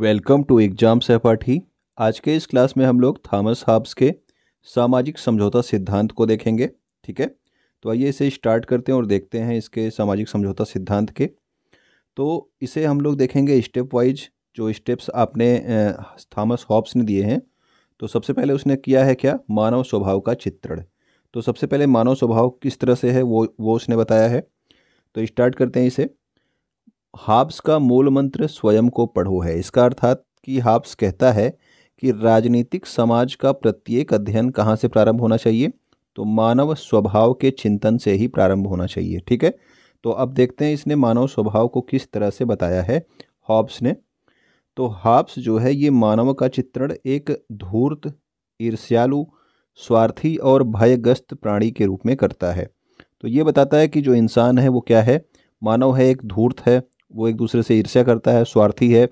welcome to exam सहपाठी आज के इस क्लास में हम लोग थॉमस हाब्स के सामाजिक समझौता सिद्धांत को देखेंगे ठीक है तो आइए इसे स्टार्ट करते हैं और देखते हैं इसके सामाजिक समझौता सिद्धांत के तो इसे हम लोग देखेंगे स्टेप वाइज जो स्टेप्स आपने थॉमस हॉब्स ने दिए हैं तो सबसे पहले उसने किया है क्या मानव स्वभाव का चित्रण तो सबसे पहले मानव स्वभाव किस तरह से है वो वो उसने बताया है तो स्टार्ट करते हैं इसे हाब्स का मूल मंत्र स्वयं को पढ़ो है इसका अर्थात कि हाब्स कहता है कि राजनीतिक समाज का प्रत्येक अध्ययन कहाँ से प्रारंभ होना चाहिए तो मानव स्वभाव के चिंतन से ही प्रारंभ होना चाहिए ठीक है तो अब देखते हैं इसने मानव स्वभाव को किस तरह से बताया है हॉब्स ने तो हाब्स जो है ये मानव का चित्रण एक धूर्त ईर्ष्यालु स्वार्थी और भयग्रस्त प्राणी के रूप में करता है तो ये बताता है कि जो इंसान है वो क्या है मानव है एक धूर्त है वो एक दूसरे से ईर्ष्या करता है स्वार्थी है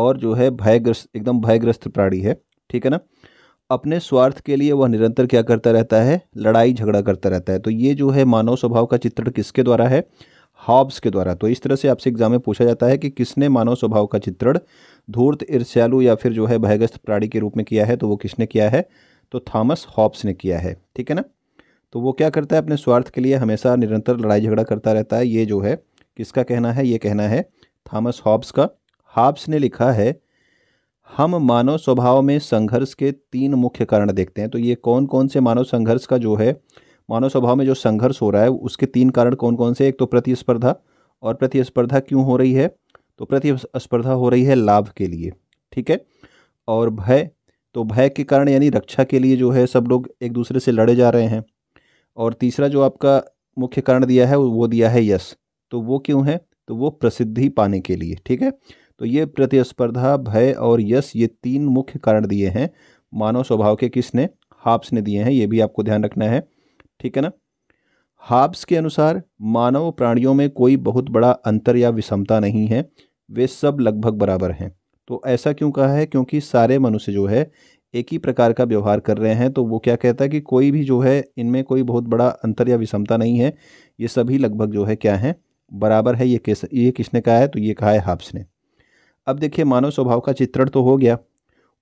और जो है भयग्रस्त एकदम भयग्रस्त प्राणी है ठीक है ना अपने स्वार्थ के लिए वह निरंतर क्या करता रहता है लड़ाई झगड़ा करता रहता है तो ये जो है मानव स्वभाव का चित्रण किसके द्वारा है हॉब्स के द्वारा तो इस तरह से आपसे एग्जाम में पूछा जाता है कि किसने मानव स्वभाव का चित्रण धूर्त ईर्ष्यालु या फिर जो है भयग्रस्त प्राणी के रूप में किया है तो वो किसने किया है तो थॉमस हॉब्स ने किया है ठीक है ना तो वो क्या करता है अपने स्वार्थ के लिए हमेशा निरंतर लड़ाई झगड़ा करता रहता है ये जो है किसका कहना है ये कहना है थॉमस हॉब्स का हॉब्स ने लिखा है हम मानव स्वभाव में संघर्ष के तीन मुख्य कारण देखते हैं तो ये कौन कौन से मानव संघर्ष का जो है मानव स्वभाव में जो संघर्ष हो रहा है उसके तीन कारण कौन कौन से एक तो प्रतिस्पर्धा और प्रतिस्पर्धा क्यों हो रही है तो प्रतिस्पर्धा हो रही है लाभ के लिए ठीक है और भय तो भय के कारण यानी रक्षा के लिए जो है सब लोग एक दूसरे से लड़े जा रहे हैं और तीसरा जो आपका मुख्य कारण दिया है वो दिया है यश तो वो क्यों है तो वो प्रसिद्धि पाने के लिए ठीक है तो ये प्रतिस्पर्धा भय और यश ये तीन मुख्य कारण दिए हैं मानव स्वभाव के किसने हाब्स ने दिए हैं ये भी आपको ध्यान रखना है ठीक है ना हाब्स के अनुसार मानव प्राणियों में कोई बहुत बड़ा अंतर या विषमता नहीं है वे सब लगभग बराबर हैं तो ऐसा क्यों कहा है क्योंकि सारे मनुष्य जो है एक ही प्रकार का व्यवहार कर रहे हैं तो वो क्या कहता है कि कोई भी जो है इनमें कोई बहुत बड़ा अंतर या विषमता नहीं है ये सभी लगभग जो है क्या हैं बराबर है ये किस ये किसने कहा है तो ये कहा है हाब्स ने अब देखिए मानव स्वभाव का चित्रण तो हो गया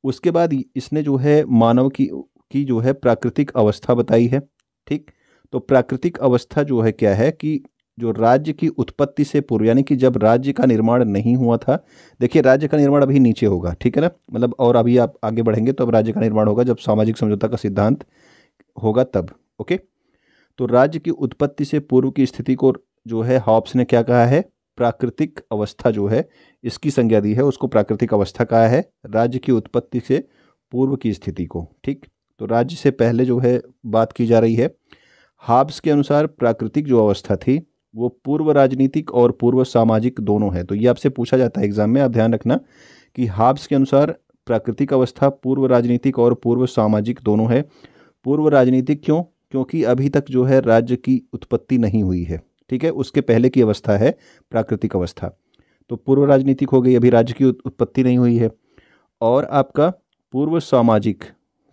उसके बाद इसने जो है मानव की की जो है प्राकृतिक अवस्था बताई है ठीक तो प्राकृतिक अवस्था जो है क्या है कि जो राज्य की उत्पत्ति से पूर्व यानी कि जब राज्य का निर्माण नहीं हुआ था देखिए राज्य का निर्माण अभी नीचे होगा ठीक है ना मतलब और अभी आप आगे बढ़ेंगे तो अब राज्य का निर्माण होगा जब सामाजिक समझौता का सिद्धांत होगा तब ओके तो राज्य की उत्पत्ति से पूर्व की स्थिति को जो है हॉब्स ने क्या कहा है प्राकृतिक अवस्था जो है इसकी संज्ञा दी है उसको प्राकृतिक अवस्था कहा है राज्य की उत्पत्ति से पूर्व की स्थिति को ठीक तो राज्य से पहले जो है बात की जा रही है हाब्स के अनुसार प्राकृतिक जो अवस्था थी वो पूर्व राजनीतिक और पूर्व सामाजिक दोनों है तो ये आपसे पूछा जाता है एग्जाम में आप ध्यान रखना कि हाब्स के अनुसार प्राकृतिक अवस्था पूर्व राजनीतिक और पूर्व सामाजिक दोनों है पूर्व राजनीतिक क्यों क्योंकि अभी तक जो है राज्य की उत्पत्ति नहीं हुई है ठीक है उसके पहले की अवस्था है प्राकृतिक अवस्था तो पूर्व राजनीतिक हो गई अभी राज्य की उत्पत्ति नहीं हुई है और आपका पूर्व सामाजिक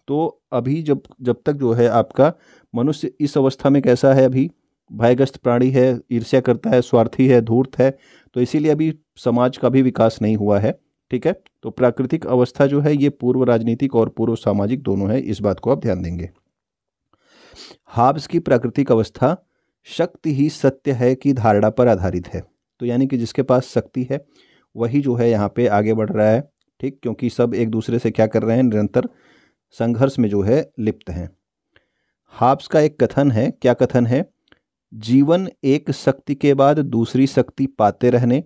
तो अभी जब जब तक जो है आपका मनुष्य इस अवस्था में कैसा है अभी भयग्रस्त प्राणी है ईर्ष्या करता है स्वार्थी है धूर्त है तो इसीलिए अभी समाज का भी विकास नहीं हुआ है ठीक है तो प्राकृतिक अवस्था जो है ये पूर्व राजनीतिक और पूर्व सामाजिक दोनों है इस बात को आप ध्यान देंगे हाब्स की प्राकृतिक अवस्था शक्ति ही सत्य है की धारणा पर आधारित है तो यानी कि जिसके पास शक्ति है वही जो है यहाँ पे आगे बढ़ रहा है ठीक क्योंकि सब एक दूसरे से क्या कर रहे हैं निरंतर संघर्ष में जो है लिप्त हैं हाब्स का एक कथन है क्या कथन है जीवन एक शक्ति के बाद दूसरी शक्ति पाते रहने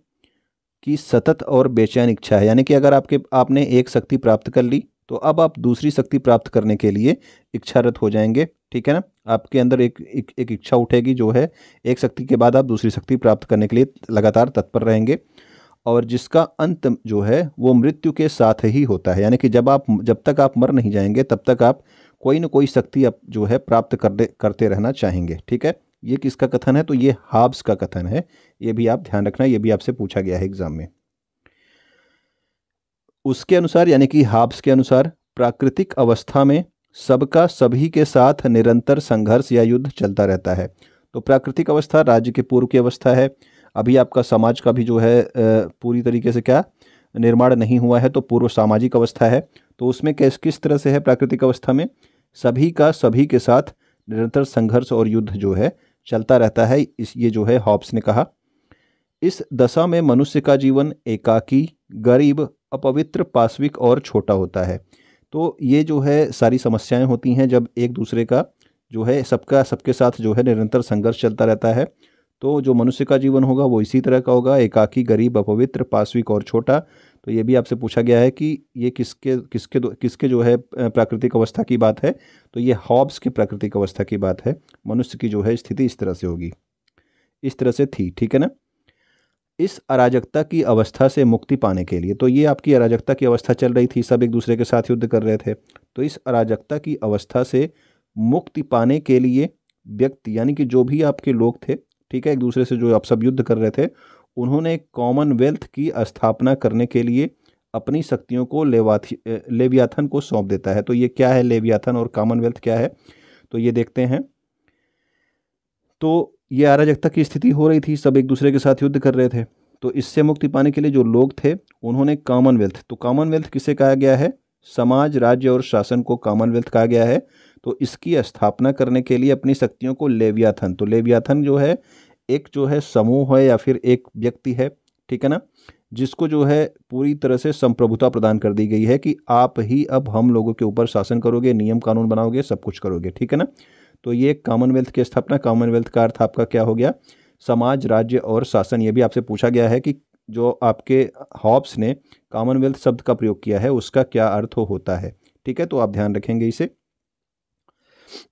की सतत और बेचैन इच्छा है यानी कि अगर आपके आपने एक शक्ति प्राप्त कर ली तो अब आप दूसरी शक्ति प्राप्त करने के लिए इच्छारत हो जाएंगे ठीक है ना आपके अंदर एक एक, एक इच्छा उठेगी जो है एक शक्ति के बाद आप दूसरी शक्ति प्राप्त करने के लिए लगातार तत्पर रहेंगे और जिसका अंत जो है वो मृत्यु के साथ ही होता है यानी कि जब आप जब तक आप मर नहीं जाएंगे तब तक आप कोई ना कोई शक्ति आप जो है प्राप्त कर करते रहना चाहेंगे ठीक है ये किसका कथन है तो ये हाब्स का कथन है ये भी आप ध्यान रखना ये भी आपसे पूछा गया है एग्जाम में उसके अनुसार यानी कि हाब्स के अनुसार प्राकृतिक अवस्था में सबका सभी के साथ निरंतर संघर्ष या युद्ध चलता रहता है तो प्राकृतिक अवस्था राज्य के पूर्व की अवस्था है अभी आपका समाज का भी जो है पूरी तरीके से क्या निर्माण नहीं हुआ है तो पूर्व सामाजिक अवस्था है तो उसमें कैस किस तरह से है प्राकृतिक अवस्था में सभी का सभी के साथ निरंतर संघर्ष और युद्ध जो है चलता रहता है इस ये जो है हॉब्स ने कहा इस दशा में मनुष्य का जीवन एकाकी गरीब अपवित्र पाश्विक और छोटा होता है तो ये जो है सारी समस्याएं होती हैं जब एक दूसरे का जो है सबका सबके साथ जो है निरंतर संघर्ष चलता रहता है तो जो मनुष्य का जीवन होगा वो इसी तरह का होगा एकाकी गरीब अपवित्र पाश्विक और छोटा तो ये भी आपसे पूछा गया है कि ये किसके किसके किसके जो है प्राकृतिक अवस्था की बात है तो ये हॉब्स की प्राकृतिक अवस्था की बात है मनुष्य की जो है स्थिति इस तरह से होगी इस तरह से थी ठीक है ना इस अराजकता की अवस्था से मुक्ति पाने के लिए तो ये आपकी अराजकता की अवस्था चल रही थी सब एक दूसरे के साथ युद्ध कर रहे थे तो इस अराजकता की अवस्था से मुक्ति पाने के लिए व्यक्ति यानी कि जो भी आपके लोग थे ठीक है एक दूसरे से जो आप सब युद्ध कर रहे थे उन्होंने कॉमनवेल्थ की स्थापना करने के लिए अपनी शक्तियों को लेवाथी लेवियाथन को सौंप देता है तो ये क्या है लेवियाथन और कॉमनवेल्थ क्या है तो ये देखते हैं तो ये अराजकता की स्थिति हो रही थी सब एक दूसरे के साथ युद्ध कर रहे थे तो इससे मुक्ति पाने के लिए जो लोग थे उन्होंने कॉमनवेल्थ तो कॉमनवेल्थ किसे कहा गया है समाज राज्य और शासन को कॉमनवेल्थ कहा गया है तो इसकी स्थापना करने के लिए अपनी शक्तियों को लेवियाथन तो लेवियाथन जो है एक जो है समूह है या फिर एक व्यक्ति है ठीक है ना जिसको जो है पूरी तरह से संप्रभुता प्रदान कर दी गई है कि आप ही अब हम लोगों के ऊपर शासन करोगे नियम कानून बनाओगे सब कुछ करोगे ठीक है ना तो ये कॉमनवेल्थ की स्थापना कॉमनवेल्थ का अर्थ आपका क्या हो गया समाज राज्य और शासन ये भी आपसे पूछा गया है कि जो आपके हॉब्स ने कॉमनवेल्थ शब्द का प्रयोग किया है उसका क्या अर्थ हो होता है ठीक है तो आप ध्यान रखेंगे इसे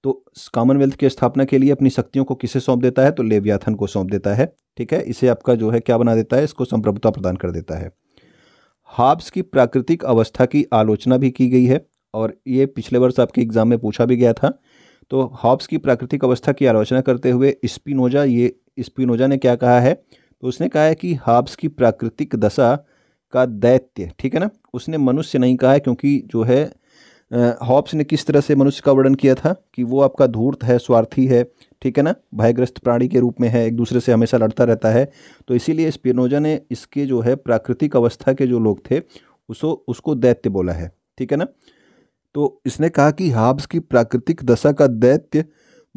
तो कॉमनवेल्थ की स्थापना के लिए अपनी शक्तियों को किसे सौंप देता है तो लेवियाथन को सौंप देता है ठीक है इसे आपका जो है क्या बना देता है इसको संप्रभुता प्रदान कर देता है हाब्स की प्राकृतिक अवस्था की आलोचना भी की गई है और ये पिछले वर्ष आपके एग्जाम में पूछा भी गया था तो हॉब्स की प्राकृतिक अवस्था की आलोचना करते हुए स्पिनोजा ये स्पिनोजा ने क्या कहा है तो उसने कहा है कि हॉब्स की प्राकृतिक दशा का दैत्य ठीक है ना उसने मनुष्य नहीं कहा है क्योंकि जो है हॉब्स ने किस तरह से मनुष्य का वर्णन किया था कि वो आपका धूर्त है स्वार्थी है ठीक है ना भयग्रस्त प्राणी के रूप में है एक दूसरे से हमेशा लड़ता रहता है तो इसीलिए स्पिनोजा ने इसके जो है प्राकृतिक अवस्था के जो लोग थे उसको उसको दैत्य बोला है ठीक है ना तो इसने कहा कि हाब्स की प्राकृतिक दशा का दैत्य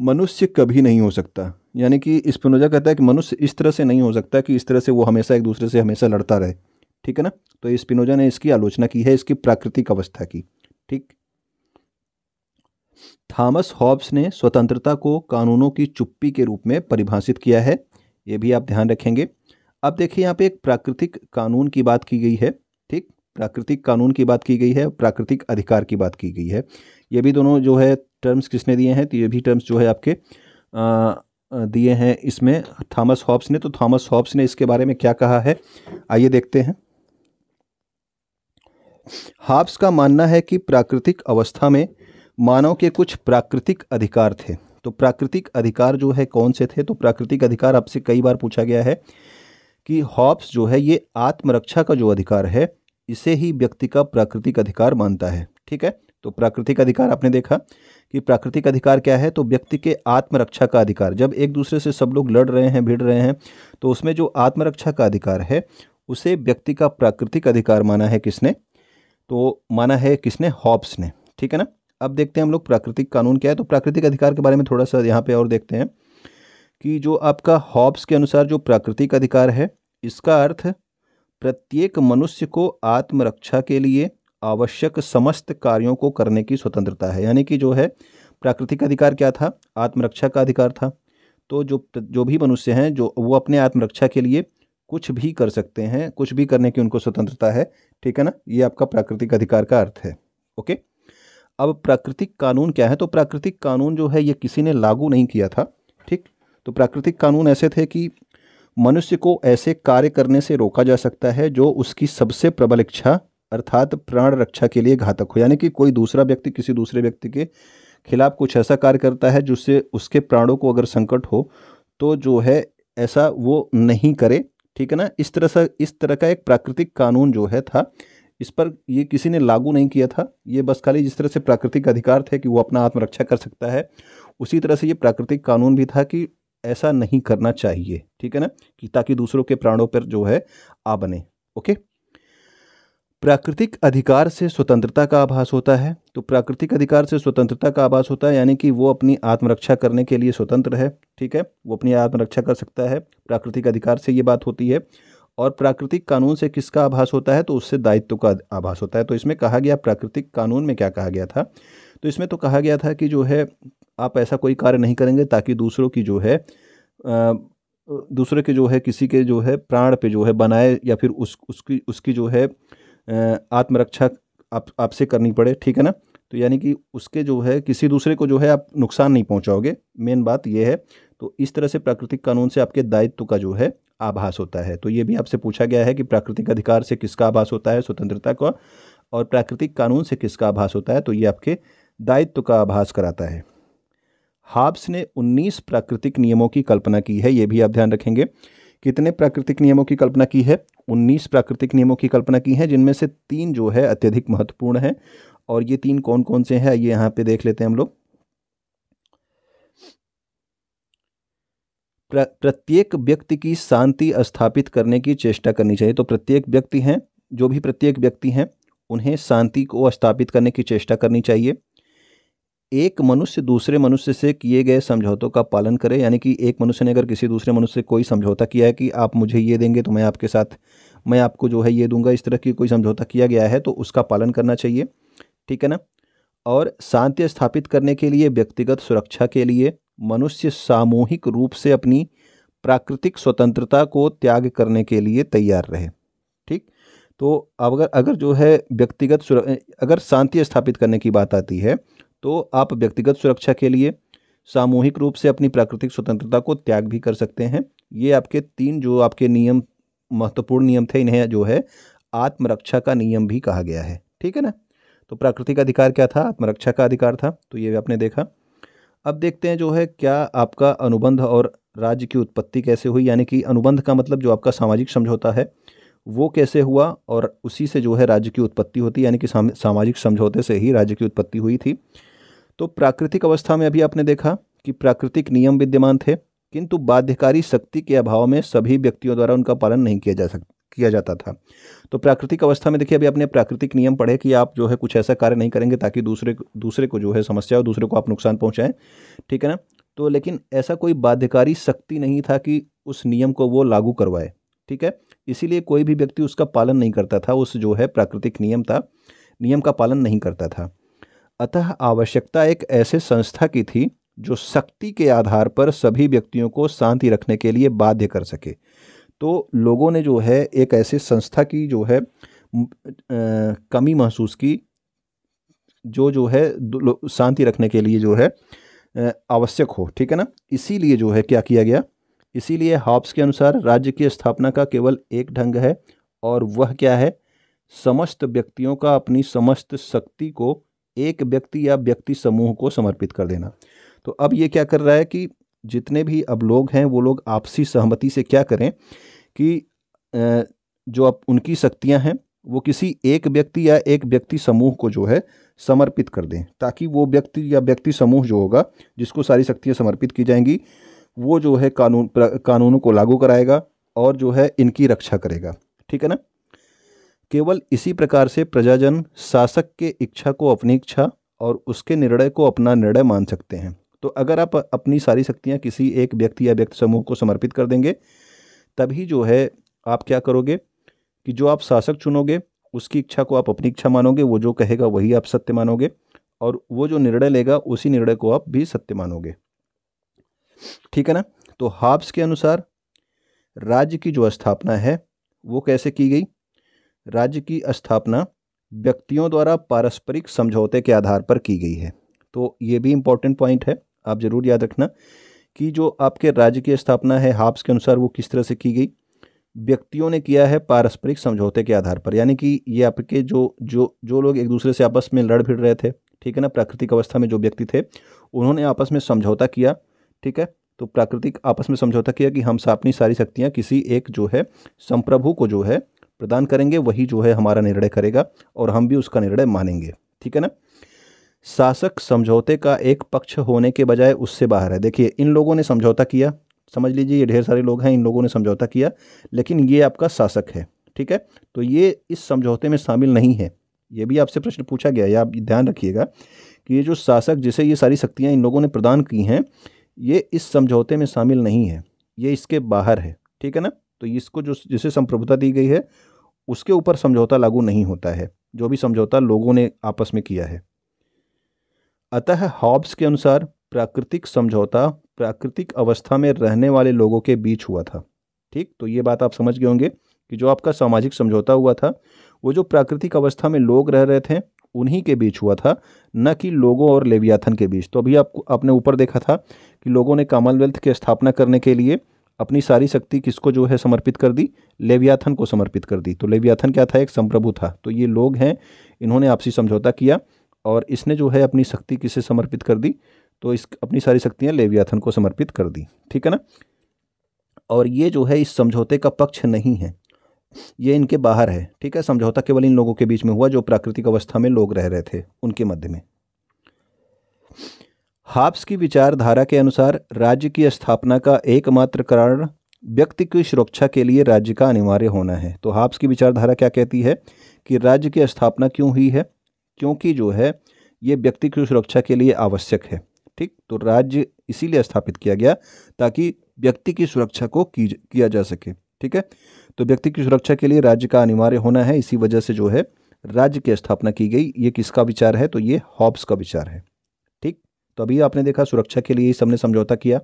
मनुष्य कभी नहीं हो सकता यानी कि स्पिनोजा कहता है कि मनुष्य इस तरह से नहीं हो सकता कि इस तरह से वो हमेशा एक दूसरे से हमेशा लड़ता रहे ठीक है ना तो स्पिनोजा ने इसकी आलोचना की है इसकी प्राकृतिक अवस्था की ठीक थॉमस हॉब्स ने स्वतंत्रता को कानूनों की चुप्पी के रूप में परिभाषित किया है ये भी आप ध्यान रखेंगे अब देखिए यहाँ पे एक प्राकृतिक कानून की बात की गई है प्राकृतिक कानून की बात की गई है प्राकृतिक अधिकार की बात की गई है ये भी दोनों जो है टर्म्स किसने दिए हैं तो ये भी टर्म्स जो है आपके दिए हैं इसमें थॉमस हॉब्स ने तो थॉमस हॉब्स ने इसके बारे में क्या कहा है आइए देखते हैं हॉब्स का मानना है कि प्राकृतिक अवस्था में मानव के कुछ प्राकृतिक अधिकार थे तो प्राकृतिक अधिकार जो है कौन से थे तो प्राकृतिक अधिकार आपसे कई बार पूछा गया है कि हॉब्स जो है ये आत्मरक्षा का जो अधिकार है इसे ही व्यक्ति का प्राकृतिक अधिकार मानता है ठीक है तो प्राकृतिक अधिकार आपने देखा कि प्राकृतिक अधिकार क्या है तो व्यक्ति के आत्मरक्षा का अधिकार जब एक दूसरे से सब लोग लड़ रहे हैं भिड़ रहे हैं तो उसमें जो आत्मरक्षा का अधिकार है उसे व्यक्ति का प्राकृतिक अधिकार माना है किसने तो माना है किसने हॉब्स ने ठीक है ना अब देखते हैं हम लोग प्राकृतिक कानून क्या है तो प्राकृतिक अधिकार के बारे में थोड़ा सा यहाँ पे और देखते हैं कि जो आपका हॉब्स के अनुसार जो प्राकृतिक अधिकार है इसका अर्थ प्रत्येक मनुष्य को आत्मरक्षा के लिए आवश्यक समस्त कार्यों को करने की स्वतंत्रता है यानी कि जो है प्राकृतिक अधिकार क्या था आत्मरक्षा का अधिकार था तो जो जो भी मनुष्य हैं जो वो अपने आत्मरक्षा के लिए कुछ भी कर सकते हैं कुछ भी करने की उनको स्वतंत्रता है ठीक है ना ये आपका प्राकृतिक अधिकार का अर्थ है ओके अब प्राकृतिक कानून क्या है तो प्राकृतिक कानून जो है ये किसी ने लागू नहीं किया था ठीक तो प्राकृतिक कानून ऐसे थे कि मनुष्य को ऐसे कार्य करने से रोका जा सकता है जो उसकी सबसे प्रबल इच्छा अर्थात प्राण रक्षा के लिए घातक हो यानी कि कोई दूसरा व्यक्ति किसी दूसरे व्यक्ति के खिलाफ कुछ ऐसा कार्य करता है जिससे उसके प्राणों को अगर संकट हो तो जो है ऐसा वो नहीं करे ठीक है ना इस तरह से इस तरह का एक प्राकृतिक कानून जो है था इस पर ये किसी ने लागू नहीं किया था ये बस खाली जिस तरह से प्राकृतिक अधिकार थे कि वो अपना आत्मरक्षा कर सकता है उसी तरह से ये प्राकृतिक कानून भी था कि ऐसा नहीं करना चाहिए ठीक है ना कि ताकि दूसरों के प्राणों पर जो है आ बने ओके प्राकृतिक अधिकार से स्वतंत्रता का आभास होता है तो प्राकृतिक अधिकार से स्वतंत्रता का आभास होता है यानी कि वो अपनी आत्मरक्षा करने के लिए स्वतंत्र है ठीक है वो अपनी आत्मरक्षा कर सकता है प्राकृतिक अधिकार से ये बात होती है और प्राकृतिक कानून से किसका आभास होता है तो उससे दायित्व का आभास होता है तो इसमें कहा गया प्राकृतिक कानून में क्या कहा गया था तो इसमें तो कहा गया था कि जो है आप ऐसा कोई कार्य नहीं करेंगे ताकि दूसरों की जो है दूसरे के जो है किसी के जो है प्राण पे जो है बनाए या फिर उस उसकी उसकी जो है आत्मरक्षा आप आपसे करनी पड़े ठीक है ना तो यानी कि उसके जो है किसी दूसरे को जो है आप नुकसान नहीं पहुंचाओगे मेन बात यह है तो इस तरह से प्राकृतिक कानून से आपके दायित्व का जो है आभास होता है तो ये भी आपसे पूछा गया है कि प्राकृतिक अधिकार से किसका आभास होता है स्वतंत्रता का और प्राकृतिक कानून से किसका आभास होता है तो ये आपके दायित्व का आभास कराता है हाब्स ने 19 प्राकृतिक नियमों की कल्पना की है ये भी आप ध्यान रखेंगे कितने प्राकृतिक नियमों की कल्पना की है 19 प्राकृतिक नियमों की कल्पना की है जिनमें से तीन जो है अत्यधिक महत्वपूर्ण है और ये तीन कौन कौन से हैं ये यहाँ पे देख लेते हैं हम लोग प्रत्येक व्यक्ति की शांति स्थापित करने की चेष्टा करनी चाहिए तो प्रत्येक व्यक्ति हैं जो भी प्रत्येक व्यक्ति हैं उन्हें शांति को स्थापित करने की चेष्टा करनी चाहिए एक मनुष्य दूसरे मनुष्य से किए गए समझौतों का पालन करे यानी कि एक मनुष्य ने अगर किसी दूसरे मनुष्य से कोई समझौता किया है कि आप मुझे ये देंगे तो मैं आपके साथ मैं आपको जो है ये दूंगा इस तरह की कोई समझौता किया गया है तो उसका पालन करना चाहिए ठीक है ना और शांति स्थापित करने के लिए व्यक्तिगत सुरक्षा के लिए मनुष्य सामूहिक रूप से अपनी प्राकृतिक स्वतंत्रता को त्याग करने के लिए तैयार रहे ठीक तो अगर अगर जो है व्यक्तिगत अगर शांति स्थापित करने की बात आती है तो आप व्यक्तिगत सुरक्षा के लिए सामूहिक रूप से अपनी प्राकृतिक स्वतंत्रता को त्याग भी कर सकते हैं ये आपके तीन जो आपके नियम महत्वपूर्ण नियम थे इन्हें जो है आत्मरक्षा का नियम भी कहा गया है ठीक है ना तो प्राकृतिक अधिकार क्या था आत्मरक्षा का अधिकार था तो ये आपने देखा अब देखते हैं जो है क्या आपका अनुबंध और राज्य की उत्पत्ति कैसे हुई यानी कि अनुबंध का मतलब जो आपका सामाजिक समझौता है वो कैसे हुआ और उसी से जो है राज्य की उत्पत्ति होती यानी कि सामाजिक समझौते से ही राज्य की उत्पत्ति हुई थी तो प्राकृतिक अवस्था में अभी आपने देखा कि प्राकृतिक नियम विद्यमान थे किंतु बाध्यकारी शक्ति के अभाव में सभी व्यक्तियों द्वारा उनका पालन नहीं किया जा सक किया जाता था तो प्राकृतिक अवस्था में देखिए अभी आपने प्राकृतिक नियम पढ़े कि आप जो है कुछ ऐसा कार्य नहीं करेंगे ताकि दूसरे दूसरे को जो है समस्या और दूसरे को आप नुकसान पहुँचाएँ ठीक है ना तो लेकिन ऐसा कोई बाध्यकारी शक्ति नहीं था कि उस नियम को वो लागू करवाए ठीक है इसीलिए कोई भी व्यक्ति उसका पालन नहीं करता था उस जो है प्राकृतिक नियम था नियम का पालन नहीं करता था अतः आवश्यकता एक ऐसे संस्था की थी जो शक्ति के आधार पर सभी व्यक्तियों को शांति रखने के लिए बाध्य कर सके तो लोगों ने जो है एक ऐसे संस्था की जो है कमी महसूस की जो जो है शांति रखने के लिए जो है आवश्यक हो ठीक है ना इसीलिए जो है क्या किया गया इसीलिए हॉब्स के अनुसार राज्य की स्थापना का केवल एक ढंग है और वह क्या है समस्त व्यक्तियों का अपनी समस्त शक्ति को एक व्यक्ति या व्यक्ति समूह को समर्पित कर देना तो अब ये क्या कर रहा है कि जितने भी अब लोग हैं वो लोग आपसी सहमति से क्या करें कि जो अब उनकी शक्तियां हैं वो किसी एक व्यक्ति या एक व्यक्ति समूह को जो है समर्पित कर दें ताकि वो व्यक्ति या व्यक्ति समूह जो होगा जिसको सारी शक्तियाँ समर्पित की जाएंगी वो जो है कानून कानूनों को लागू कराएगा और जो है इनकी रक्षा करेगा ठीक है ना केवल इसी प्रकार से प्रजाजन शासक के इच्छा को अपनी इच्छा और उसके निर्णय को अपना निर्णय मान सकते हैं तो अगर आप अपनी सारी शक्तियाँ किसी एक व्यक्ति या व्यक्ति समूह को समर्पित कर देंगे तभी जो है आप क्या करोगे कि जो आप शासक चुनोगे उसकी इच्छा को आप अपनी इच्छा मानोगे वो जो कहेगा वही आप सत्य मानोगे और वो जो निर्णय लेगा उसी निर्णय को आप भी सत्य मानोगे ठीक है ना तो हाब्स के अनुसार राज्य की जो स्थापना है वो कैसे की गई राज्य की स्थापना व्यक्तियों द्वारा पारस्परिक समझौते के आधार पर की गई है तो ये भी इम्पोर्टेंट पॉइंट है आप ज़रूर याद रखना कि जो आपके राज्य की स्थापना है हाप्स के अनुसार वो किस तरह से की गई व्यक्तियों ने किया है पारस्परिक समझौते के आधार पर यानी कि ये आपके जो जो जो लोग एक दूसरे से आपस में लड़ भिड़ रहे थे ठीक है ना प्राकृतिक अवस्था में जो व्यक्ति थे उन्होंने आपस में समझौता किया ठीक है तो प्राकृतिक आपस में समझौता किया कि हम अपनी सारी शक्तियाँ किसी एक जो है संप्रभु को जो है प्रदान करेंगे वही जो है हमारा निर्णय करेगा और हम भी उसका निर्णय मानेंगे ठीक है ना शासक समझौते का एक पक्ष होने के बजाय उससे बाहर है देखिए इन लोगों ने समझौता किया समझ लीजिए ये ढेर सारे लोग हैं इन लोगों ने समझौता किया लेकिन ये आपका शासक है ठीक है तो ये इस समझौते में शामिल नहीं है ये भी आपसे प्रश्न पूछा गया है आप ध्यान रखिएगा कि ये जो शासक जिसे ये सारी शक्तियाँ इन लोगों ने प्रदान की हैं ये इस समझौते में शामिल नहीं है ये इसके बाहर है ठीक है ना तो इसको जो जिसे संप्रभुता दी गई है उसके ऊपर समझौता लागू नहीं होता है जो भी समझौता लोगों ने आपस में किया है अतः हॉब्स के अनुसार प्राकृतिक समझौता प्राकृतिक अवस्था में रहने वाले लोगों के बीच हुआ था ठीक तो ये बात आप समझ गए होंगे कि जो आपका सामाजिक समझौता हुआ था वो जो प्राकृतिक अवस्था में लोग रह रहे थे उन्हीं के बीच हुआ था न कि लोगों और लेवियाथन के बीच तो अभी आपको आपने ऊपर देखा था कि लोगों ने कॉमनवेल्थ की स्थापना करने के लिए अपनी सारी शक्ति किसको जो है समर्पित कर दी लेवियाथन को समर्पित कर दी तो लेवियाथन क्या था एक संप्रभु था तो ये लोग हैं इन्होंने आपसी समझौता किया और इसने जो है अपनी शक्ति किसे समर्पित कर दी तो इस अपनी सारी शक्तियाँ लेवियाथन को समर्पित कर दी ठीक है ना और ये जो है इस समझौते का पक्ष नहीं है ये इनके बाहर है ठीक है समझौता केवल इन लोगों के बीच में हुआ जो प्राकृतिक अवस्था में लोग रह रहे थे उनके मध्य में हाप्स की विचारधारा के अनुसार राज्य की स्थापना का एकमात्र कारण व्यक्ति की सुरक्षा के लिए राज्य का अनिवार्य होना है तो हाप्स की विचारधारा क्या कहती है कि राज्य की स्थापना क्यों हुई है क्योंकि जो है ये व्यक्ति की सुरक्षा के लिए आवश्यक है ठीक तो राज्य इसीलिए स्थापित किया गया ताकि व्यक्ति की सुरक्षा को की किया जा सके ठीक है तो व्यक्ति की सुरक्षा के लिए राज्य का अनिवार्य होना है इसी वजह से जो है राज्य की स्थापना की गई ये किसका विचार है तो ये हॉब्स का विचार है तो अभी आपने देखा सुरक्षा के लिए ही सबने समझौता किया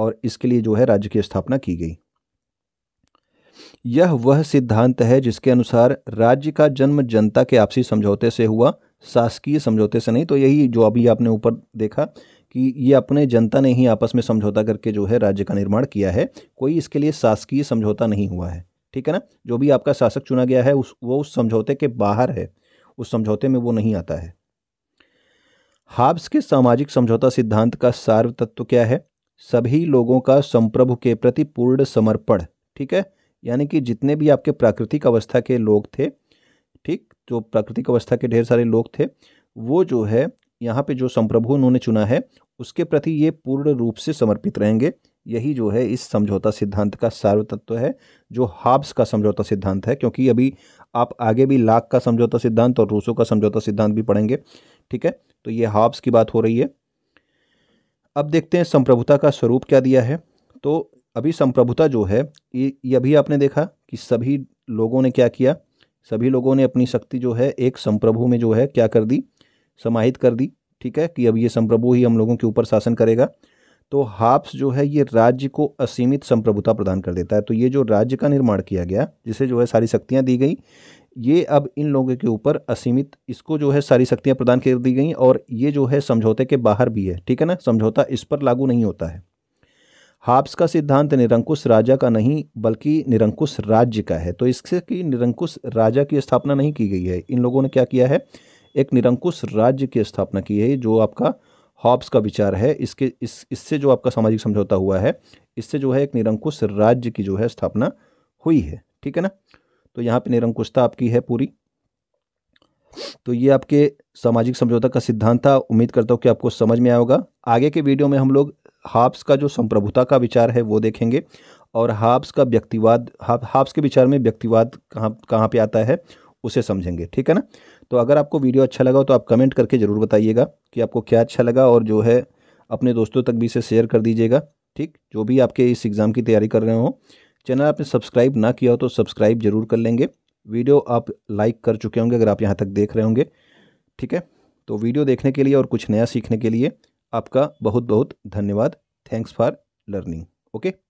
और इसके लिए जो है राज्य की स्थापना की गई यह वह सिद्धांत है जिसके अनुसार राज्य का जन्म जनता के आपसी समझौते से हुआ शासकीय समझौते से नहीं तो यही जो अभी आपने ऊपर देखा कि ये अपने जनता ने ही आपस में समझौता करके जो है राज्य का निर्माण किया है कोई इसके लिए शासकीय समझौता नहीं हुआ है ठीक है ना जो भी आपका शासक चुना गया है उस वो उस समझौते के बाहर है उस समझौते में वो नहीं आता है हाब्स के सामाजिक समझौता सिद्धांत का सार्व तत्व क्या है सभी लोगों का संप्रभु के प्रति पूर्ण समर्पण ठीक है यानी कि जितने भी आपके प्राकृतिक अवस्था के लोग थे ठीक जो प्राकृतिक अवस्था के ढेर सारे लोग थे वो जो है यहाँ पे जो संप्रभु उन्होंने चुना है उसके प्रति ये पूर्ण रूप से समर्पित रहेंगे यही जो है इस समझौता सिद्धांत का सार्व तत्व है जो हाब्स का समझौता सिद्धांत है क्योंकि अभी आप आगे भी लाख का समझौता सिद्धांत और रूसों का समझौता सिद्धांत भी पढ़ेंगे ठीक है तो ये हाब्स की बात हो रही है अब देखते हैं संप्रभुता का स्वरूप क्या दिया है तो अभी संप्रभुता जो है ये, ये अभी आपने देखा कि सभी लोगों ने क्या किया सभी लोगों ने अपनी शक्ति जो है एक संप्रभु में जो है क्या कर दी समाहित कर दी ठीक है कि अब ये संप्रभु ही हम लोगों के ऊपर शासन करेगा तो हाप्स जो है ये राज्य को असीमित संप्रभुता प्रदान कर देता है तो ये जो राज्य का निर्माण किया गया जिसे जो है सारी शक्तियाँ दी गई ये अब इन लोगों के ऊपर असीमित इसको जो है सारी शक्तियाँ प्रदान कर दी गई और ये जो है समझौते के बाहर भी है ठीक है ना समझौता इस पर लागू नहीं होता है हाप्स का सिद्धांत निरंकुश राजा का नहीं बल्कि निरंकुश राज्य का है तो इससे कि निरंकुश राजा की स्थापना नहीं की गई है इन लोगों ने क्या किया है एक निरंकुश राज्य की स्थापना की है जो आपका हॉब्स का विचार है इसके इस इससे जो आपका सामाजिक समझौता हुआ है इससे जो है एक निरंकुश राज्य की जो है स्थापना हुई है ठीक है ना तो यहाँ पे निरंकुशता आपकी है पूरी तो ये आपके सामाजिक समझौता का सिद्धांत था उम्मीद करता हूँ कि आपको समझ में आया होगा आगे के वीडियो में हम लोग हाप्स का जो संप्रभुता का विचार है वो देखेंगे और हाप्स का व्यक्तिवाद हाप्स के विचार में व्यक्तिवाद कहाँ कहाँ पर आता है उसे समझेंगे ठीक है ना तो अगर आपको वीडियो अच्छा लगा तो आप कमेंट करके ज़रूर बताइएगा कि आपको क्या अच्छा लगा और जो है अपने दोस्तों तक भी इसे शेयर कर दीजिएगा ठीक जो भी आपके इस एग्ज़ाम की तैयारी कर रहे हो चैनल आपने सब्सक्राइब ना किया हो तो सब्सक्राइब जरूर कर लेंगे वीडियो आप लाइक कर चुके होंगे अगर आप यहाँ तक देख रहे होंगे ठीक है तो वीडियो देखने के लिए और कुछ नया सीखने के लिए आपका बहुत बहुत धन्यवाद थैंक्स फॉर लर्निंग ओके